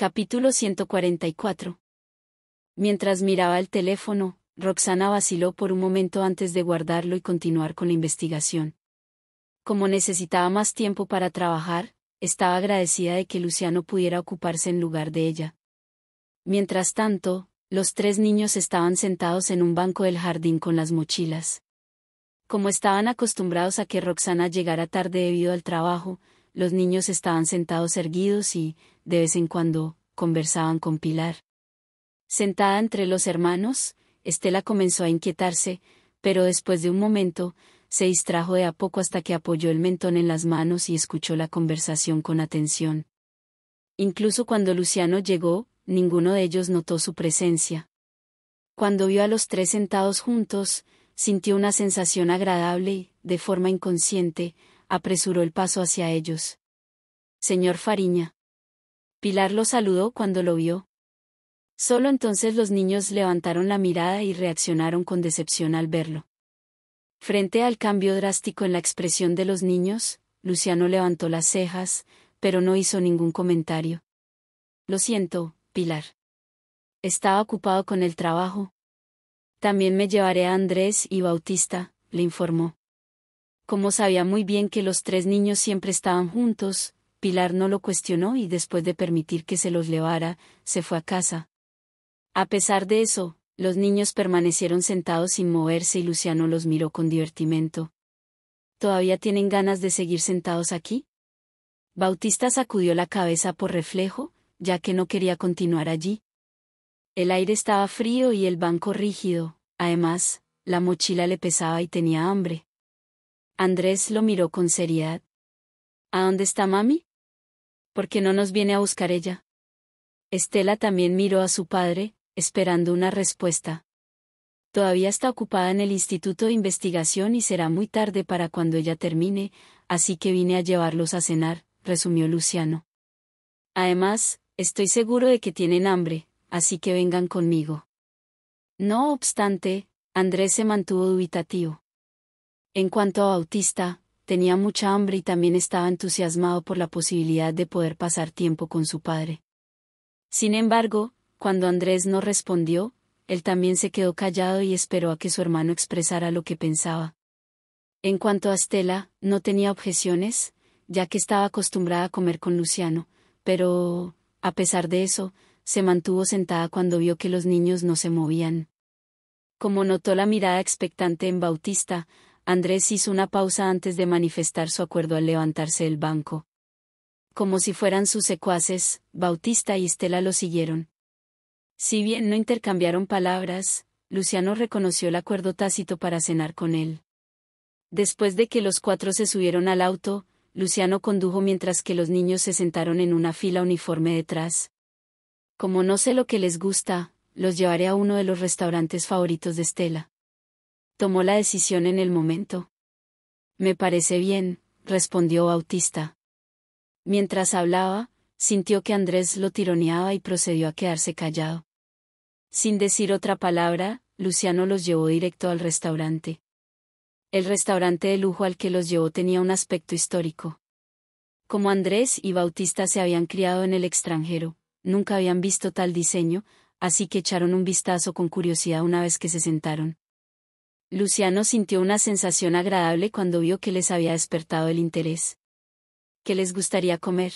Capítulo 144. Mientras miraba el teléfono, Roxana vaciló por un momento antes de guardarlo y continuar con la investigación. Como necesitaba más tiempo para trabajar, estaba agradecida de que Luciano pudiera ocuparse en lugar de ella. Mientras tanto, los tres niños estaban sentados en un banco del jardín con las mochilas. Como estaban acostumbrados a que Roxana llegara tarde debido al trabajo, los niños estaban sentados erguidos y, de vez en cuando, conversaban con Pilar. Sentada entre los hermanos, Estela comenzó a inquietarse, pero después de un momento, se distrajo de a poco hasta que apoyó el mentón en las manos y escuchó la conversación con atención. Incluso cuando Luciano llegó, ninguno de ellos notó su presencia. Cuando vio a los tres sentados juntos, sintió una sensación agradable y, de forma inconsciente, apresuró el paso hacia ellos. Señor Fariña. Pilar lo saludó cuando lo vio. Solo entonces los niños levantaron la mirada y reaccionaron con decepción al verlo. Frente al cambio drástico en la expresión de los niños, Luciano levantó las cejas, pero no hizo ningún comentario. Lo siento, Pilar. Estaba ocupado con el trabajo. También me llevaré a Andrés y Bautista, le informó. Como sabía muy bien que los tres niños siempre estaban juntos, Pilar no lo cuestionó y después de permitir que se los llevara, se fue a casa. A pesar de eso, los niños permanecieron sentados sin moverse y Luciano los miró con divertimento. ¿Todavía tienen ganas de seguir sentados aquí? Bautista sacudió la cabeza por reflejo, ya que no quería continuar allí. El aire estaba frío y el banco rígido, además, la mochila le pesaba y tenía hambre. Andrés lo miró con seriedad. ¿A dónde está mami? ¿Por qué no nos viene a buscar ella? Estela también miró a su padre, esperando una respuesta. Todavía está ocupada en el Instituto de Investigación y será muy tarde para cuando ella termine, así que vine a llevarlos a cenar, resumió Luciano. Además, estoy seguro de que tienen hambre, así que vengan conmigo. No obstante, Andrés se mantuvo dubitativo. En cuanto a Bautista, tenía mucha hambre y también estaba entusiasmado por la posibilidad de poder pasar tiempo con su padre. Sin embargo, cuando Andrés no respondió, él también se quedó callado y esperó a que su hermano expresara lo que pensaba. En cuanto a Estela, no tenía objeciones, ya que estaba acostumbrada a comer con Luciano, pero, a pesar de eso, se mantuvo sentada cuando vio que los niños no se movían. Como notó la mirada expectante en Bautista, Andrés hizo una pausa antes de manifestar su acuerdo al levantarse el banco. Como si fueran sus secuaces, Bautista y Estela lo siguieron. Si bien no intercambiaron palabras, Luciano reconoció el acuerdo tácito para cenar con él. Después de que los cuatro se subieron al auto, Luciano condujo mientras que los niños se sentaron en una fila uniforme detrás. Como no sé lo que les gusta, los llevaré a uno de los restaurantes favoritos de Estela tomó la decisión en el momento. Me parece bien, respondió Bautista. Mientras hablaba, sintió que Andrés lo tironeaba y procedió a quedarse callado. Sin decir otra palabra, Luciano los llevó directo al restaurante. El restaurante de lujo al que los llevó tenía un aspecto histórico. Como Andrés y Bautista se habían criado en el extranjero, nunca habían visto tal diseño, así que echaron un vistazo con curiosidad una vez que se sentaron. Luciano sintió una sensación agradable cuando vio que les había despertado el interés. que les gustaría comer?